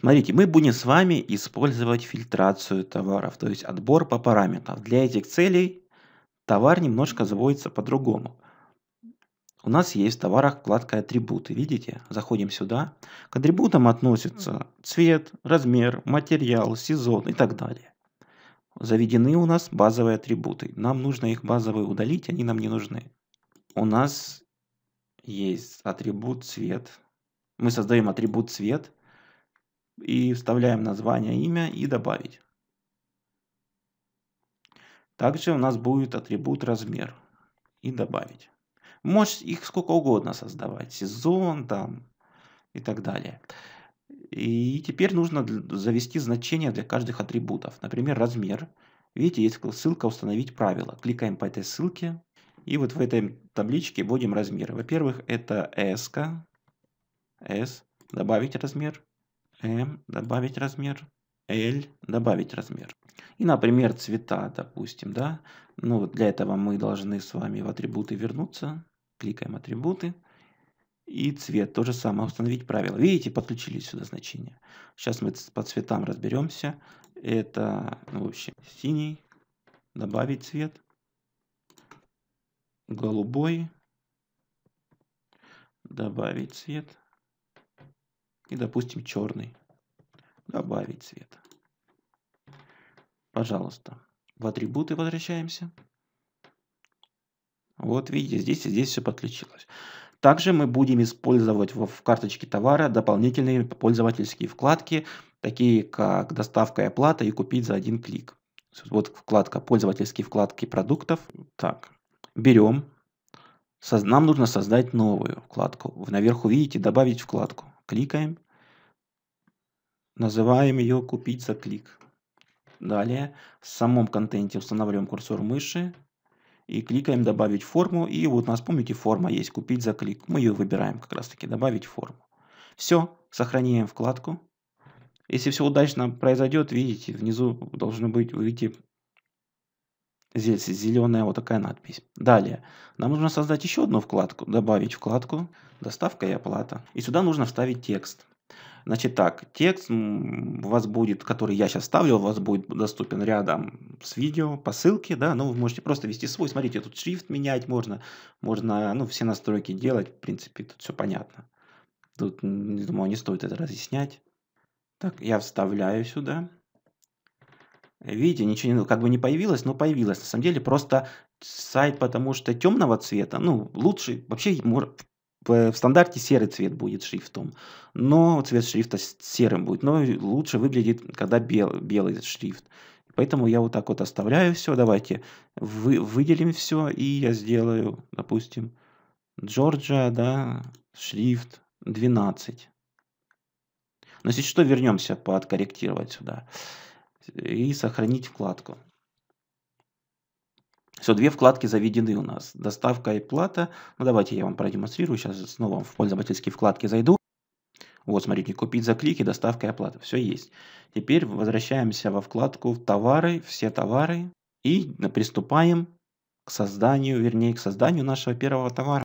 Смотрите, мы будем с вами использовать фильтрацию товаров, то есть отбор по параметрам. Для этих целей товар немножко заводится по-другому. У нас есть в товарах вкладка «Атрибуты». Видите? Заходим сюда. К атрибутам относятся цвет, размер, материал, сезон и так далее. Заведены у нас базовые атрибуты. Нам нужно их базовые удалить, они нам не нужны. У нас есть атрибут цвет. Мы создаем атрибут цвет – и вставляем название, имя и добавить. Также у нас будет атрибут размер и добавить. Можете их сколько угодно создавать, сезон там и так далее. И теперь нужно завести значение для каждых атрибутов. Например, размер. Видите, есть ссылка «Установить правила». Кликаем по этой ссылке. И вот в этой табличке вводим размеры. Во-первых, это S. -ка. S. Добавить размер. M добавить размер, L добавить размер. И, например, цвета, допустим, да. Ну, вот для этого мы должны с вами в атрибуты вернуться. Кликаем атрибуты. И цвет, то же самое, установить правило. Видите, подключили сюда значения. Сейчас мы по цветам разберемся. Это, ну, в общем, синий, добавить цвет, голубой, добавить цвет, и, допустим, черный. Добавить цвет. Пожалуйста. В атрибуты возвращаемся. Вот видите, здесь и здесь все подключилось. Также мы будем использовать в карточке товара дополнительные пользовательские вкладки, такие как доставка и оплата и купить за один клик. Вот вкладка пользовательские вкладки продуктов. Так, берем. Нам нужно создать новую вкладку. Наверху видите добавить вкладку кликаем, называем ее «Купить за клик». Далее в самом контенте устанавливаем курсор мыши и кликаем «Добавить форму». И вот у нас, помните, форма есть «Купить за клик». Мы ее выбираем как раз-таки «Добавить форму». Все, сохраняем вкладку. Если все удачно произойдет, видите, внизу должны быть, вы видите, Здесь зеленая вот такая надпись. Далее. Нам нужно создать еще одну вкладку. Добавить вкладку «Доставка и оплата». И сюда нужно вставить текст. Значит так, текст у вас будет, который я сейчас ставлю, у вас будет доступен рядом с видео по ссылке, да, ну вы можете просто ввести свой, смотрите, тут шрифт менять можно, можно, ну, все настройки делать, в принципе, тут все понятно. Тут, думаю, не стоит это разъяснять. Так, я вставляю сюда. Видите, ничего не, ну, как бы не появилось, но появилось. На самом деле просто сайт, потому что темного цвета, ну, лучше, вообще в стандарте серый цвет будет шрифтом, но цвет шрифта серым будет, но лучше выглядит, когда бел, белый шрифт. Поэтому я вот так вот оставляю все. Давайте вы, выделим все, и я сделаю, допустим, Джорджа, да, шрифт 12. Но если что, вернемся подкорректировать сюда и сохранить вкладку. Все, две вкладки заведены у нас. Доставка и плата. Ну, давайте я вам продемонстрирую. Сейчас снова в пользовательские вкладки зайду. Вот, смотрите, купить за клики, доставка и оплата. Все есть. Теперь возвращаемся во вкладку «Товары», «Все товары» и приступаем к созданию, вернее, к созданию нашего первого товара.